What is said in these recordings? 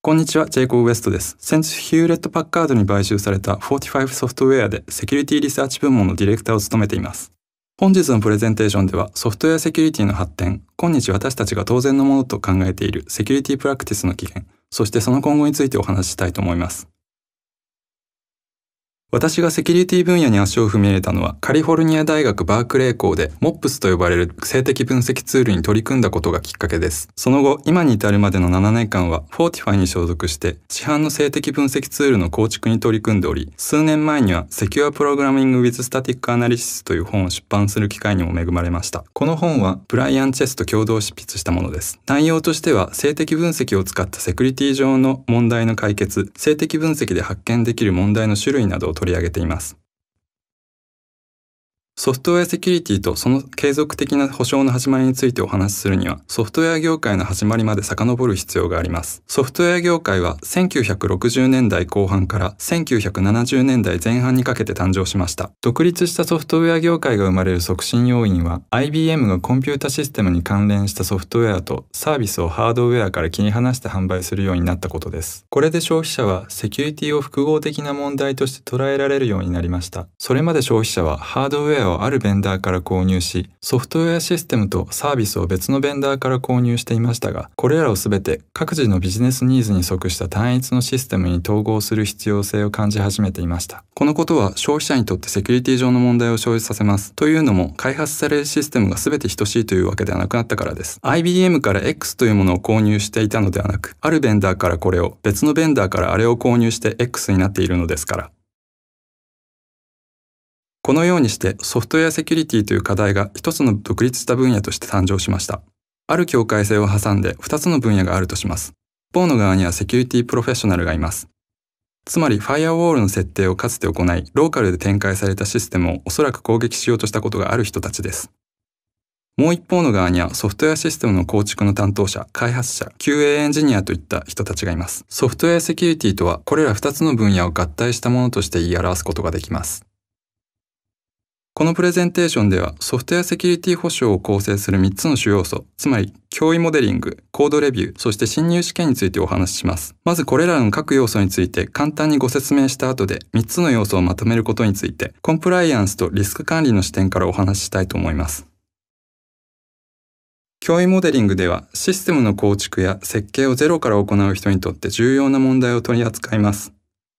こんにちは、ジェイコブ・ウエストです。先日、ヒューレット・パッカードに買収された45ソフトウェアでセキュリティリサーチ部門のディレクターを務めています。本日のプレゼンテーションでは、ソフトウェアセキュリティの発展、今日私たちが当然のものと考えているセキュリティプラクティスの起源、そしてその今後についてお話ししたいと思います。私がセキュリティ分野に足を踏み入れたのはカリフォルニア大学バークレー校で MOPS と呼ばれる性的分析ツールに取り組んだことがきっかけです。その後、今に至るまでの7年間は Fortify に所属して市販の性的分析ツールの構築に取り組んでおり、数年前には Secure Programming with Static Analysis という本を出版する機会にも恵まれました。この本はブライアン・チェスと共同執筆したものです。内容としては性的分析を使ったセキュリティ上の問題の解決、性的分析で発見できる問題の種類などを取り上げています。ソフトウェアセキュリティとその継続的な保証の始まりについてお話しするには、ソフトウェア業界の始まりまで遡る必要があります。ソフトウェア業界は1960年代後半から1970年代前半にかけて誕生しました。独立したソフトウェア業界が生まれる促進要因は、IBM がコンピュータシステムに関連したソフトウェアとサービスをハードウェアから切り離して販売するようになったことです。これで消費者はセキュリティを複合的な問題として捉えられるようになりました。それまで消費者はハードウェアをあるベンダーから購入し、ソフトウェアシステムとサービスを別のベンダーから購入していましたが、これらを全て各自のビジネスニーズに即した単一のシステムに統合する必要性を感じ始めていました。このことは消費者にとってセキュリティ上の問題を生じさせます。というのも、開発されるシステムが全て等しいというわけではなくなったからです。IBM から X というものを購入していたのではなく、あるベンダーからこれを、別のベンダーからあれを購入して X になっているのですから。このようにしてソフトウェアセキュリティという課題が一つの独立した分野として誕生しました。ある境界線を挟んで二つの分野があるとします。一方の側にはセキュリティプロフェッショナルがいます。つまり、ファイアウォールの設定をかつて行い、ローカルで展開されたシステムをおそらく攻撃しようとしたことがある人たちです。もう一方の側にはソフトウェアシステムの構築の担当者、開発者、QA エンジニアといった人たちがいます。ソフトウェアセキュリティとは、これら2つの分野を合体したものとして言い表すことができます。このプレゼンテーションではソフトウェアセキュリティ保障を構成する3つの主要素、つまり脅威モデリング、コードレビュー、そして侵入試験についてお話しします。まずこれらの各要素について簡単にご説明した後で3つの要素をまとめることについてコンプライアンスとリスク管理の視点からお話ししたいと思います。脅威モデリングではシステムの構築や設計をゼロから行う人にとって重要な問題を取り扱います。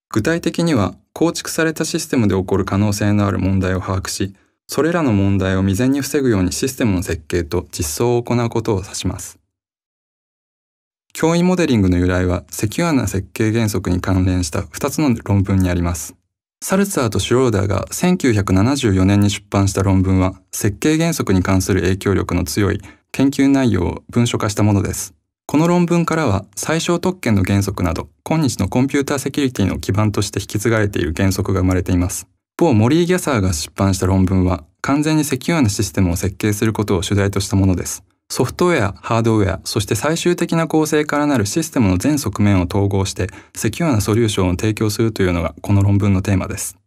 具体的には構築されたシステムで起こる可能性のある問題を把握し、それらの問題を未然に防ぐようにシステムの設計と実装を行うことを指します。脅威モデリングの由来は、セキュアな設計原則に関連した2つの論文にあります。サルツァーとシュローダーが1974年に出版した論文は、設計原則に関する影響力の強い研究内容を文書化したものです。この論文からは最小特権の原則など今日のコンピューターセキュリティの基盤として引き継がれている原則が生まれています。某モリー・ギャサーが出版した論文は完全にセキュアなシステムを設計することを主題としたものです。ソフトウェア、ハードウェア、そして最終的な構成からなるシステムの全側面を統合して、セキュアなソリューションを提供するというのがこの論文のテーマです。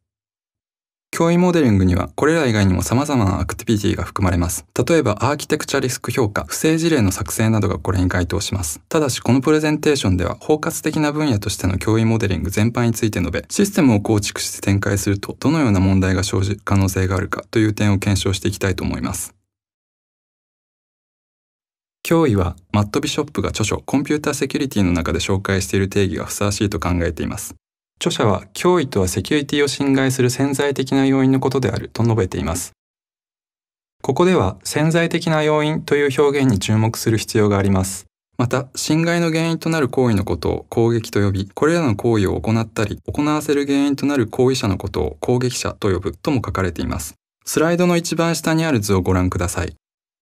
脅威モデリングにはこれら以外にも様々なアクティビティが含まれます。例えばアーキテクチャリスク評価、不正事例の作成などがこれに該当します。ただしこのプレゼンテーションでは包括的な分野としての脅威モデリング全般について述べ、システムを構築して展開するとどのような問題が生じる可能性があるかという点を検証していきたいと思います。脅威はマット・ビショップが著書コンピューターセキュリティの中で紹介している定義がふさわしいと考えています。著者は脅威とはセキュリティを侵害する潜在的な要因のことであると述べています。ここでは潜在的な要因という表現に注目する必要があります。また、侵害の原因となる行為のことを攻撃と呼び、これらの行為を行ったり、行わせる原因となる行為者のことを攻撃者と呼ぶとも書かれています。スライドの一番下にある図をご覧ください。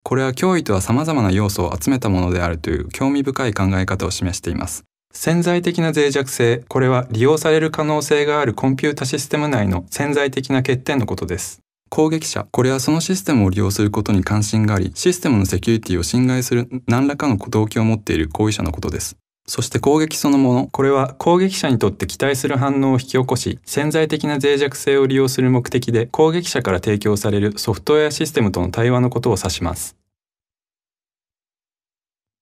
これは脅威とは様々な要素を集めたものであるという興味深い考え方を示しています。潜在的な脆弱性、これは利用される可能性があるコンピュータシステム内の潜在的な欠点のことです。攻撃者、これはそのシステムを利用することに関心があり、システムのセキュリティを侵害する何らかの動機を持っている行為者のことです。そして攻撃そのもの、これは攻撃者にとって期待する反応を引き起こし、潜在的な脆弱性を利用する目的で攻撃者から提供されるソフトウェアシステムとの対話のことを指します。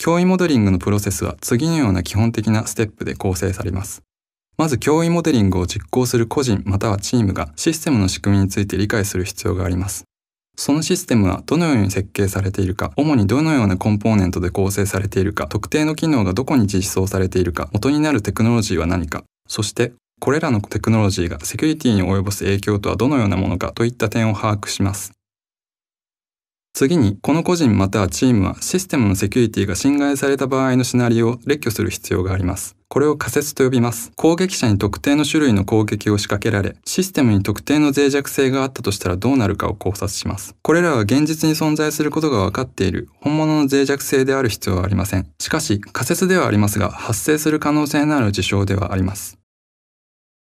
脅威モデリングのプロセスは次のような基本的なステップで構成されます。まず脅威モデリングを実行する個人またはチームがシステムの仕組みについて理解する必要があります。そのシステムはどのように設計されているか、主にどのようなコンポーネントで構成されているか、特定の機能がどこに実装されているか、元になるテクノロジーは何か、そしてこれらのテクノロジーがセキュリティに及ぼす影響とはどのようなものかといった点を把握します。次に、この個人またはチームはシステムのセキュリティが侵害された場合のシナリオを列挙する必要があります。これを仮説と呼びます。攻撃者に特定の種類の攻撃を仕掛けられ、システムに特定の脆弱性があったとしたらどうなるかを考察します。これらは現実に存在することが分かっている本物の脆弱性である必要はありません。しかし、仮説ではありますが、発生する可能性のある事象ではあります。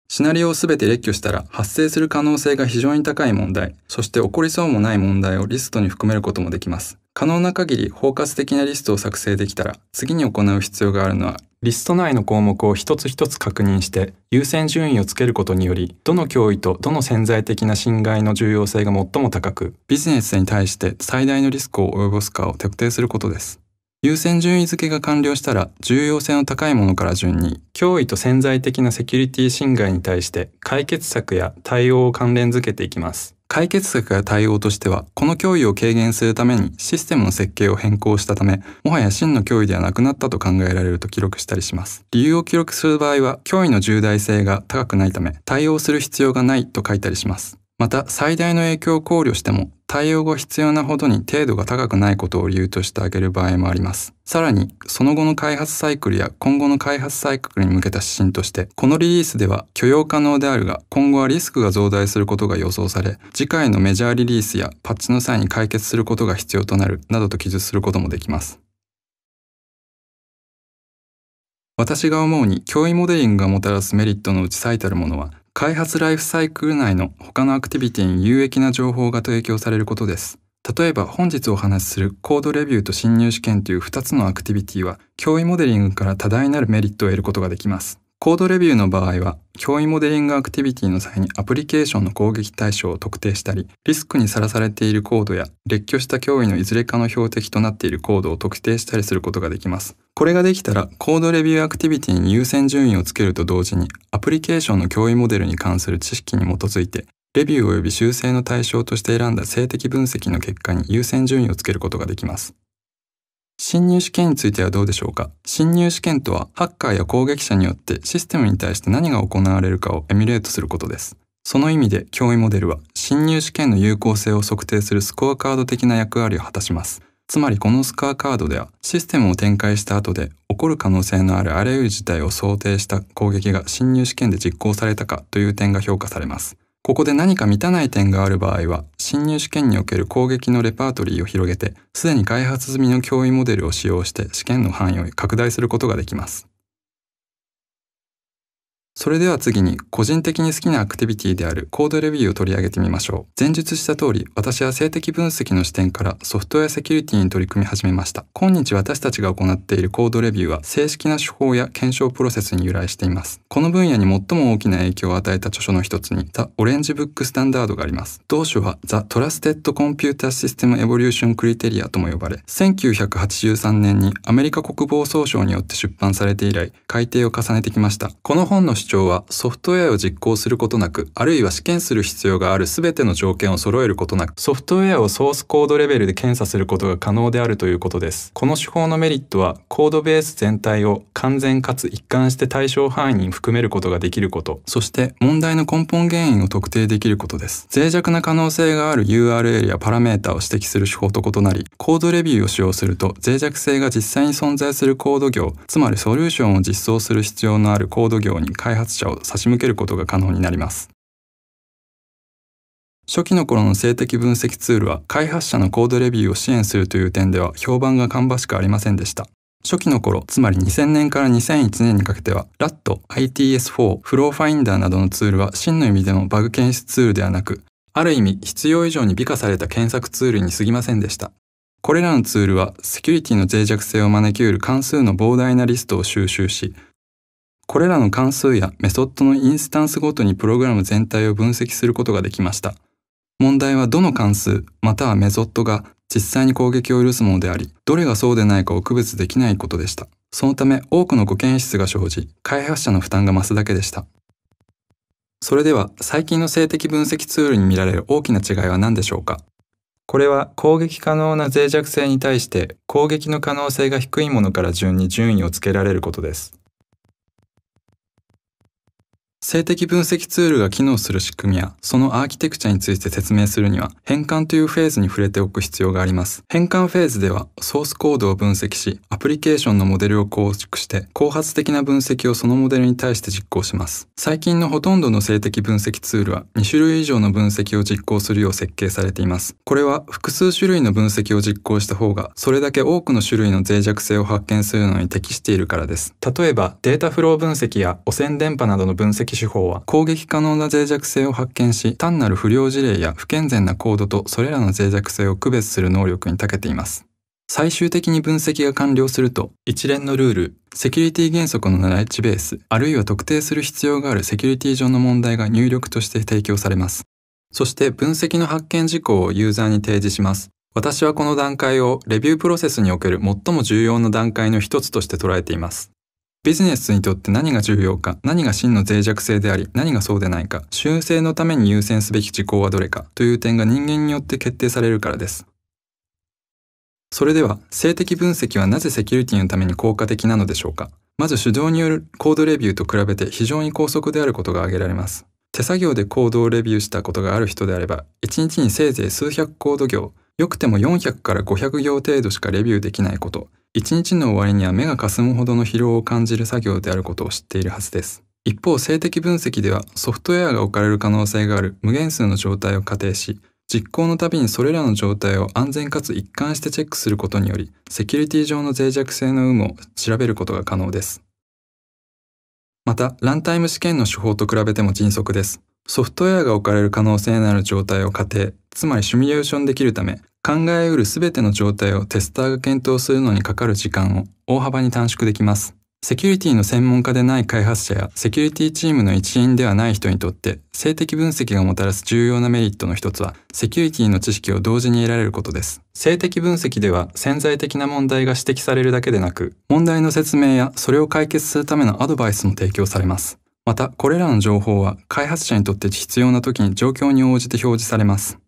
シナリオを全て列挙したら発生する可能性が非常に高い問題、そして起こりそうもない問題をリストに含めることもできます。可能な限り包括的なリストを作成できたら、次に行う必要があるのは、リスト内の項目を一つ一つ確認して優先順位をつけることにより、どの脅威とどの潜在的な侵害の重要性が最も高く、ビジネスに対して最大のリスクを及ぼすかを徹底することです。優先順位付けが完了したら重要性の高いものから順に脅威と潜在的なセキュリティ侵害に対して解決策や対応を関連づけていきます。解決策や対応としては、この脅威を軽減するためにシステムの設計を変更したため、もはや真の脅威ではなくなったと考えられると記録したりします。理由を記録する場合は、脅威の重大性が高くないため、対応する必要がないと書いたりします。また最大の影響を考慮しても対応後必要なほどに程度が高くないことを理由として挙げる場合もあります。さらに、その後の開発サイクルや今後の開発サイクルに向けた指針として、このリリースでは許容可能であるが、今後はリスクが増大することが予想され、次回のメジャーリリースやパッチの際に解決することが必要となる、などと記述することもできます。私が思うに、脅威モデリングがもたらすメリットのうち最たるものは、開発ライフサイクル内の他のアクティビティに有益な情報が提供されることです。例えば本日お話しするコードレビューと新入試験という2つのアクティビティは、脅威モデリングから多大なるメリットを得ることができます。コードレビューの場合は、脅威モデリングアクティビティの際にアプリケーションの攻撃対象を特定したり、リスクにさらされているコードや、列挙した脅威のいずれかの標的となっているコードを特定したりすることができます。これができたら、コードレビューアクティビティに優先順位をつけると同時に、アプリケーションの脅威モデルに関する知識に基づいて、レビュー及び修正の対象として選んだ性的分析の結果に優先順位をつけることができます。侵入試験についてはどうでしょうか侵入試験とは、ハッカーや攻撃者によってシステムに対して何が行われるかをエミュレートすることです。その意味で、脅威モデルは、侵入試験の有効性を測定するスコアカード的な役割を果たします。つまりこのスコアカードでは、システムを展開した後で、起こる可能性のあるあらゆる事態を想定した攻撃が侵入試験で実行されたかという点が評価されます。ここで何か満たない点がある場合は、侵入試験における攻撃のレパートリーを広げて、すでに開発済みの脅威モデルを使用して試験の範囲を拡大することができます。それでは次に個人的に好きなアクティビティであるコードレビューを取り上げてみましょう。前述した通り、私は性的分析の視点からソフトウェアセキュリティに取り組み始めました。今日私たちが行っているコードレビューは正式な手法や検証プロセスに由来しています。この分野に最も大きな影響を与えた著書の一つに The Orange Book Standard があります。同書は The Trusted Computer System Evolution Criteria とも呼ばれ、1983年にアメリカ国防総省によって出版されて以来、改訂を重ねてきました。この本の主張はソフトウェアを実行することなくあるいは試験する必要がある全ての条件を揃えることなくソフトウェアをソースコードレベルで検査することが可能であるということですこの手法のメリットはコードベース全体を完全かつ一貫して対象範囲に含めることができることそして問題の根本原因を特定できることです脆弱な可能性がある URL やパラメータを指摘する手法と異なりコードレビューを使用すると脆弱性が実際に存在するコード行つまりソリューションを実装する必要のあるコード行に回開発者を差し向けることが可能になります。初期の頃の性的分析ツールは開発者のコードレビューを支援するという点では評判が芳しくありませんでした。初期の頃、つまり2000年から2001年にかけては、RAT、ITS4、フローファインダーなどのツールは真の意味でのバグ検出ツールではなく、ある意味必要以上に美化された検索ツールに過ぎませんでした。これらのツールはセキュリティの脆弱性を招きうる関数の膨大なリストを収集し、これらの関数やメソッドのインスタンスごとにプログラム全体を分析することができました。問題はどの関数またはメソッドが実際に攻撃を許すものであり、どれがそうでないかを区別できないことでした。そのため多くのご検出が生じ、開発者の負担が増すだけでした。それでは最近の性的分析ツールに見られる大きな違いは何でしょうかこれは攻撃可能な脆弱性に対して攻撃の可能性が低いものから順に順位をつけられることです。性的分析ツールが機能する仕組みや、そのアーキテクチャについて説明するには、変換というフェーズに触れておく必要があります。変換フェーズでは、ソースコードを分析し、アプリケーションのモデルを構築して、後発的な分析をそのモデルに対して実行します。最近のほとんどの性的分析ツールは、2種類以上の分析を実行するよう設計されています。これは、複数種類の分析を実行した方が、それだけ多くの種類の脆弱性を発見するのに適しているからです。例えば、データフロー分析や汚染電波などの分析手法は攻撃可能な脆弱性を発見し単なる不良事例や不健全なコードとそれらの脆弱性を区別する能力に長けています最終的に分析が完了すると一連のルールセキュリティ原則のナレッジベースあるいは特定する必要があるセキュリティ上の問題が入力として提供されますそして分析の発見事項をユーザーに提示します私はこの段階をレビュープロセスにおける最も重要な段階の一つとして捉えていますビジネスにとって何が重要か、何が真の脆弱性であり、何がそうでないか、修正のために優先すべき事項はどれかという点が人間によって決定されるからです。それでは、性的分析はなぜセキュリティのために効果的なのでしょうかまず手動によるコードレビューと比べて非常に高速であることが挙げられます。手作業でコードをレビューしたことがある人であれば、1日にせいぜい数百コード行、よくても400から500行程度しかレビューできないこと、一日の終わりには目がかすむほどの疲労を感じる作業であることを知っているはずです。一方、性的分析ではソフトウェアが置かれる可能性がある無限数の状態を仮定し、実行のたびにそれらの状態を安全かつ一貫してチェックすることにより、セキュリティ上の脆弱性の有無を調べることが可能です。また、ランタイム試験の手法と比べても迅速です。ソフトウェアが置かれる可能性のある状態を仮定、つまりシミュレーションできるため、考えうる全ての状態をテスターが検討するのにかかる時間を大幅に短縮できます。セキュリティの専門家でない開発者やセキュリティチームの一員ではない人にとって性的分析がもたらす重要なメリットの一つはセキュリティの知識を同時に得られることです。性的分析では潜在的な問題が指摘されるだけでなく問題の説明やそれを解決するためのアドバイスも提供されます。またこれらの情報は開発者にとって必要な時に状況に応じて表示されます。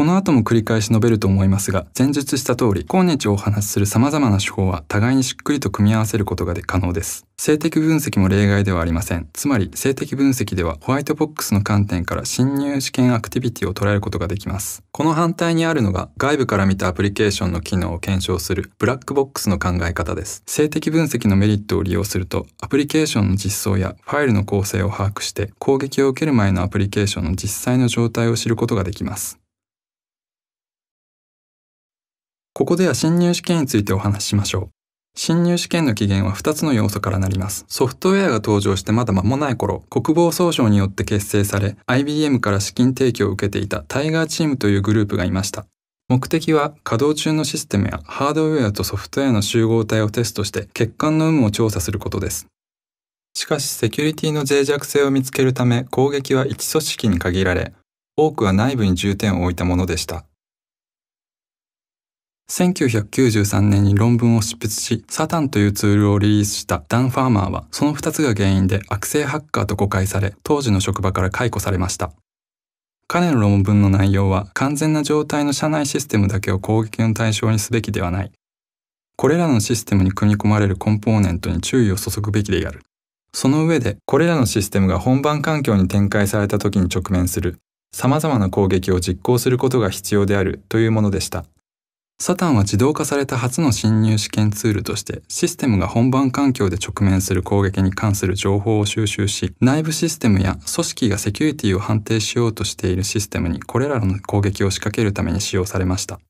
この後も繰り返し述べると思いますが、前述した通り、今日お話しする様々な手法は互いにしっくりと組み合わせることが可能です。性的分析も例外ではありません。つまり、性的分析ではホワイトボックスの観点から侵入試験アクティビティを捉えることができます。この反対にあるのが、外部から見たアプリケーションの機能を検証するブラックボックスの考え方です。性的分析のメリットを利用すると、アプリケーションの実装やファイルの構成を把握して、攻撃を受ける前のアプリケーションの実際の状態を知ることができます。ここでは侵入試験についてお話ししましょう。侵入試験の起源は2つの要素からなります。ソフトウェアが登場してまだ間もない頃、国防総省によって結成され、IBM から資金提供を受けていたタイガーチームというグループがいました。目的は稼働中のシステムやハードウェアとソフトウェアの集合体をテストして欠陥の有無を調査することです。しかしセキュリティの脆弱性を見つけるため攻撃は1組織に限られ、多くは内部に重点を置いたものでした。1993年に論文を執筆し、サタンというツールをリリースしたダン・ファーマーは、その2つが原因で悪性ハッカーと誤解され、当時の職場から解雇されました。彼の論文の内容は、完全な状態の社内システムだけを攻撃の対象にすべきではない。これらのシステムに組み込まれるコンポーネントに注意を注ぐべきである。その上で、これらのシステムが本番環境に展開された時に直面する、様々な攻撃を実行することが必要であるというものでした。サタンは自動化された初の侵入試験ツールとしてシステムが本番環境で直面する攻撃に関する情報を収集し内部システムや組織がセキュリティを判定しようとしているシステムにこれらの攻撃を仕掛けるために使用されました。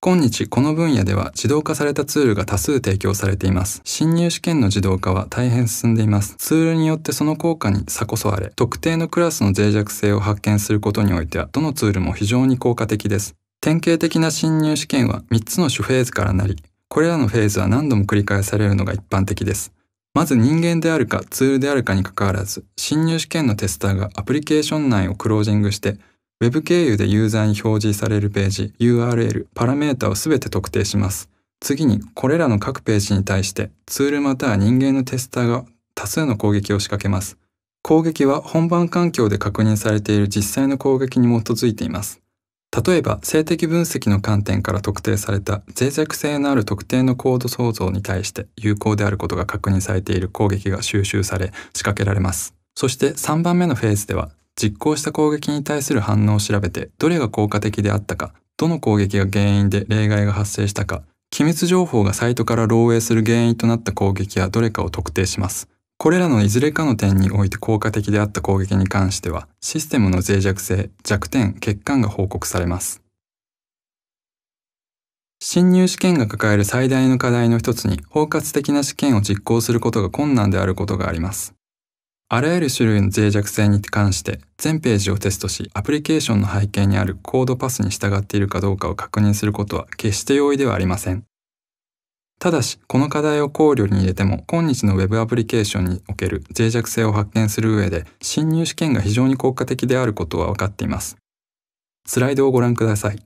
今日この分野では自動化されたツールが多数提供されています。侵入試験の自動化は大変進んでいます。ツールによってその効果に差こそあれ、特定のクラスの脆弱性を発見することにおいてはどのツールも非常に効果的です。典型的な侵入試験は3つの主フェーズからなり、これらのフェーズは何度も繰り返されるのが一般的です。まず人間であるかツールであるかにかかわらず、侵入試験のテスターがアプリケーション内をクロージングして、Web 経由でユーザーに表示されるページ、URL、パラメータを全て特定します。次に、これらの各ページに対して、ツールまたは人間のテスターが多数の攻撃を仕掛けます。攻撃は本番環境で確認されている実際の攻撃に基づいています。例えば性的分析の観点から特定された脆弱性のある特定のコード創造に対して有効であることが確認されている攻撃が収集され仕掛けられます。そして3番目のフェーズでは実行した攻撃に対する反応を調べてどれが効果的であったか、どの攻撃が原因で例外が発生したか、機密情報がサイトから漏洩する原因となった攻撃はどれかを特定します。これらのいずれかの点において効果的であった攻撃に関しては、システムの脆弱性、弱点、欠陥が報告されます。新入試験が抱える最大の課題の一つに、包括的な試験を実行することが困難であることがあります。あらゆる種類の脆弱性に関して、全ページをテストし、アプリケーションの背景にあるコードパスに従っているかどうかを確認することは決して容易ではありません。ただし、この課題を考慮に入れても、今日の Web アプリケーションにおける脆弱性を発見する上で、侵入試験が非常に効果的であることは分かっています。スライドをご覧ください。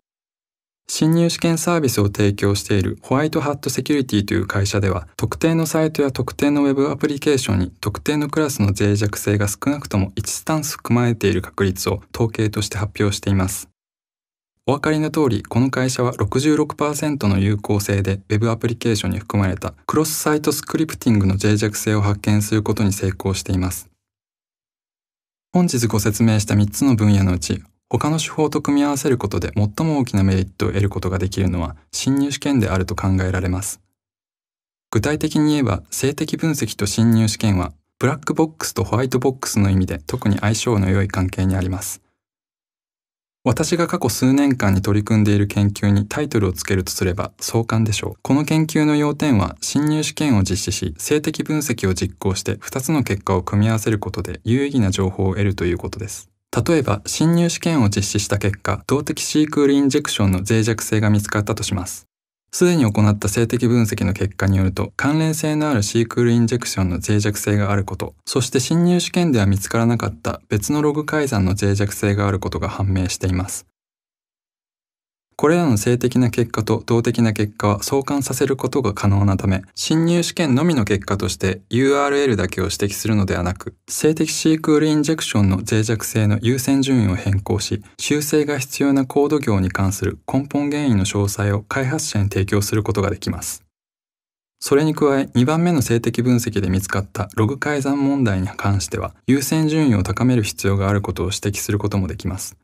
侵入試験サービスを提供しているホワイトハットセキュリティという会社では、特定のサイトや特定の Web アプリケーションに特定のクラスの脆弱性が少なくとも1スタンス含まれている確率を統計として発表しています。お分かりの通り、この会社は66%の有効性で Web アプリケーションに含まれたクロスサイトスクリプティングの脆弱性を発見することに成功しています。本日ご説明した3つの分野のうち、他の手法と組み合わせることで最も大きなメリットを得ることができるのは侵入試験であると考えられます。具体的に言えば、性的分析と侵入試験は、ブラックボックスとホワイトボックスの意味で特に相性の良い関係にあります。私が過去数年間に取り組んでいる研究にタイトルをつけるとすれば相関でしょう。この研究の要点は、侵入試験を実施し、性的分析を実行して2つの結果を組み合わせることで有意義な情報を得るということです。例えば、侵入試験を実施した結果、動的シークールインジェクションの脆弱性が見つかったとします。すでに行った性的分析の結果によると、関連性のあるシークールインジェクションの脆弱性があること、そして侵入試験では見つからなかった別のログ改ざんの脆弱性があることが判明しています。これらの性的な結果と動的な結果は相関させることが可能なため、侵入試験のみの結果として URL だけを指摘するのではなく、性的シークールインジェクションの脆弱性の優先順位を変更し、修正が必要なコード業に関する根本原因の詳細を開発者に提供することができます。それに加え2番目の性的分析で見つかったログ改ざん問題に関しては優先順位を高める必要があることを指摘することもできます。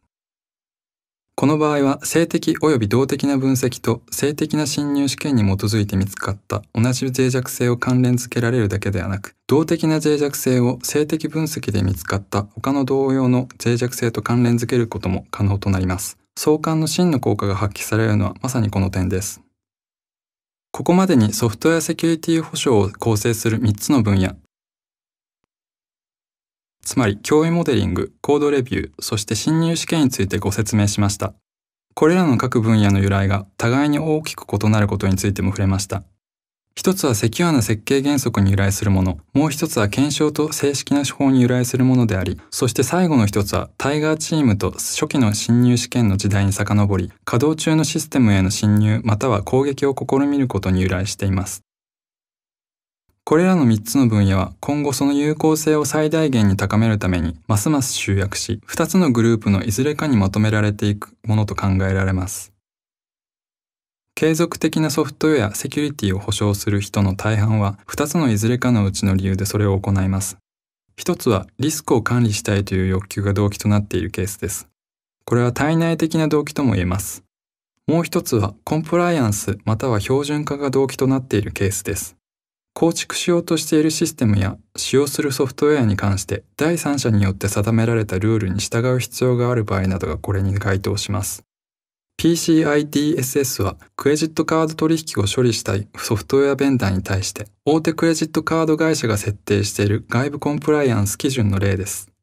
この場合は性的及び動的な分析と性的な侵入試験に基づいて見つかった同じ脆弱性を関連付けられるだけではなく、動的な脆弱性を性的分析で見つかった他の同様の脆弱性と関連付けることも可能となります。相関の真の効果が発揮されるのはまさにこの点です。ここまでにソフトウェアセキュリティ保障を構成する3つの分野、つまり教員モデリング、コードレビュー、そして新入試験についてご説明しました。これらの各分野の由来が互いに大きく異なることについても触れました。一つはセキュアな設計原則に由来するもの、もう一つは検証と正式な手法に由来するものであり、そして最後の一つはタイガーチームと初期の侵入試験の時代に遡り、稼働中のシステムへの侵入または攻撃を試みることに由来しています。これらの3つの分野は今後その有効性を最大限に高めるためにますます集約し、2つのグループのいずれかにまとめられていくものと考えられます。継続的なソフトウェア、セキュリティを保証する人の大半は2つのいずれかのうちの理由でそれを行います。一つはリスクを管理したいという欲求が動機となっているケースです。これは体内的な動機とも言えます。もう一つはコンプライアンスまたは標準化が動機となっているケースです。構築しようとしているシステムや使用するソフトウェアに関して第三者によって定められたルールに従う必要がある場合などがこれに該当します。PCI DSS はクレジットカード取引を処理したいソフトウェアベンダーに対して大手クレジットカード会社が設定している外部コンプライアンス基準の例です。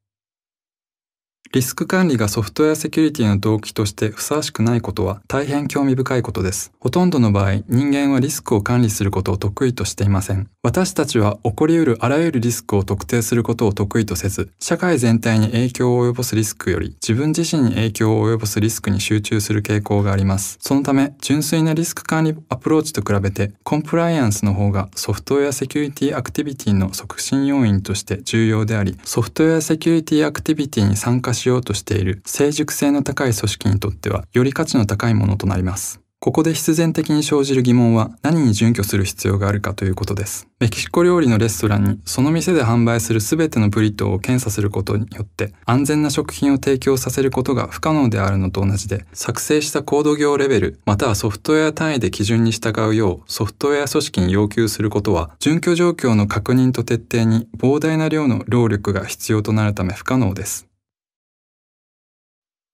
リスク管理がソフトウェアセキュリティの動機としてふさわしくないことは大変興味深いことです。ほとんどの場合、人間はリスクを管理することを得意としていません。私たちは起こり得るあらゆるリスクを特定することを得意とせず、社会全体に影響を及ぼすリスクより自分自身に影響を及ぼすリスクに集中する傾向があります。そのため、純粋なリスク管理アプローチと比べて、コンプライアンスの方がソフトウェアセキュリティアクティビティの促進要因として重要であり、ソフトウェアセキュリティアクティビティに参加ししようとしている成熟性の高い組織にとってはより価値の高いものとなります。ここで必然的に生じる疑問は何に準拠する必要があるかということです。メキシコ料理のレストランにその店で販売する全てのブリトーを検査することによって安全な食品を提供させることが不可能であるのと同じで作成したコード業レベルまたはソフトウェア単位で基準に従うようソフトウェア組織に要求することは準拠状況の確認と徹底に膨大な量の労力が必要となるため不可能です。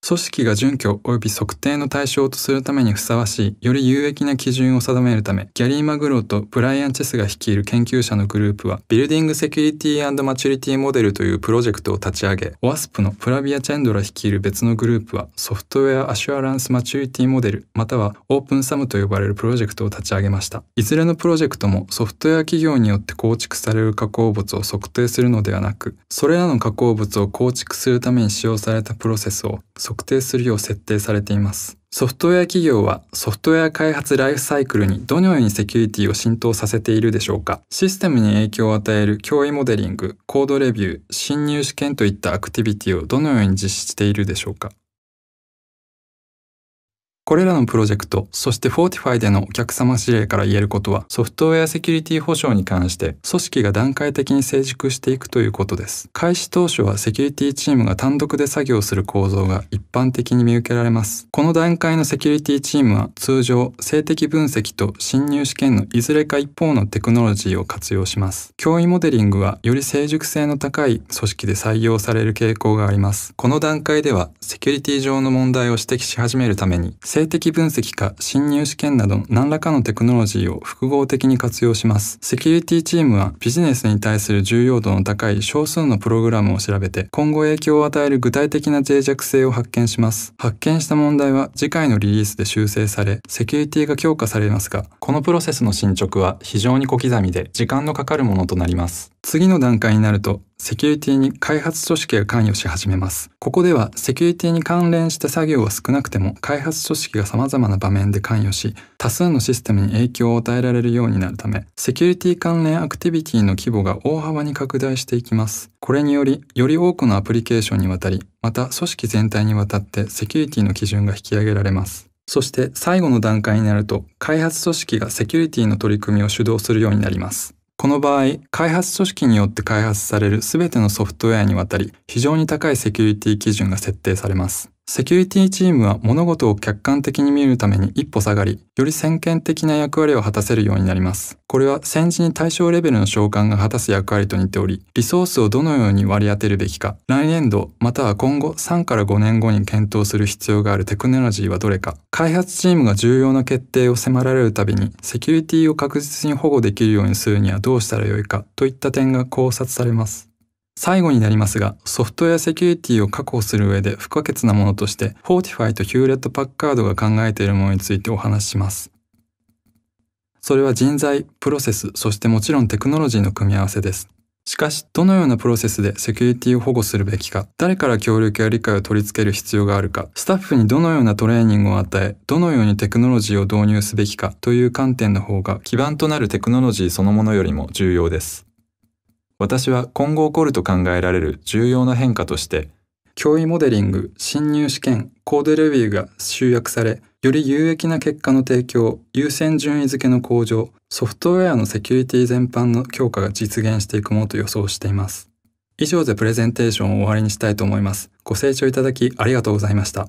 組織が準拠及び測定の対象とするためにふさわしい、より有益な基準を定めるため、ギャリー・マグローとブライアン・チェスが率いる研究者のグループは、ビルディング・セキュリティマチュリティモデルというプロジェクトを立ち上げ、オアスプのプラビア・チェンドラ率いる別のグループは、ソフトウェア・アシュアランス・マチュリティモデル、またはオープンサムと呼ばれるプロジェクトを立ち上げました。いずれのプロジェクトもソフトウェア企業によって構築される加工物を測定するのではなく、それらの加工物を構築するために使用されたプロセスを測定するよう設定されています。ソフトウェア企業はソフトウェア開発ライフサイクルにどのようにセキュリティを浸透させているでしょうかシステムに影響を与える脅威モデリング、コードレビュー、侵入試験といったアクティビティをどのように実施しているでしょうかこれらのプロジェクト、そして Fortify でのお客様指令から言えることは、ソフトウェアセキュリティ保障に関して、組織が段階的に成熟していくということです。開始当初はセキュリティチームが単独で作業する構造が一般的に見受けられます。この段階のセキュリティチームは、通常、性的分析と侵入試験のいずれか一方のテクノロジーを活用します。脅威モデリングは、より成熟性の高い組織で採用される傾向があります。この段階では、セキュリティ上の問題を指摘し始めるために、性的分析か侵入試験など何らかのテクノロジーを複合的に活用します。セキュリティチームはビジネスに対する重要度の高い少数のプログラムを調べて今後影響を与える具体的な脆弱性を発見します。発見した問題は次回のリリースで修正され、セキュリティが強化されますが、このプロセスの進捗は非常に小刻みで時間のかかるものとなります。次の段階になるとセキュリティに開発組織が関与し始めます。ここではセキュリティに関連した作業は少なくても開発組織が様々な場面で関与し、多数のシステムに影響を与えられるようになるため、セキュリティ関連アクティビティの規模が大幅に拡大していきます。これにより、より多くのアプリケーションにわたり、また組織全体にわたってセキュリティの基準が引き上げられます。そして最後の段階になると、開発組織がセキュリティの取り組みを主導するようになります。この場合、開発組織によって開発される全てのソフトウェアにわたり、非常に高いセキュリティ基準が設定されます。セキュリティチームは物事を客観的に見るために一歩下がり、より先見的な役割を果たせるようになります。これは戦時に対象レベルの召喚が果たす役割と似ており、リソースをどのように割り当てるべきか、来年度または今後3から5年後に検討する必要があるテクノロジーはどれか、開発チームが重要な決定を迫られるたびに、セキュリティを確実に保護できるようにするにはどうしたらよいかといった点が考察されます。最後になりますが、ソフトウェアセキュリティを確保する上で不可欠なものとして、フォーティファイとヒューレット・パッカードが考えているものについてお話しします。それは人材、プロセス、そしてもちろんテクノロジーの組み合わせです。しかし、どのようなプロセスでセキュリティを保護するべきか、誰から協力や理解を取り付ける必要があるか、スタッフにどのようなトレーニングを与え、どのようにテクノロジーを導入すべきかという観点の方が基盤となるテクノロジーそのものよりも重要です。私は今後起こると考えられる重要な変化として、脅威モデリング侵入試験コードレビューが集約され、より有益な結果の提供、優先順位付けの向上、ソフトウェアのセキュリティ全般の強化が実現していくものと予想しています。以上でプレゼンテーションを終わりにしたいと思います。ご清聴いただきありがとうございました。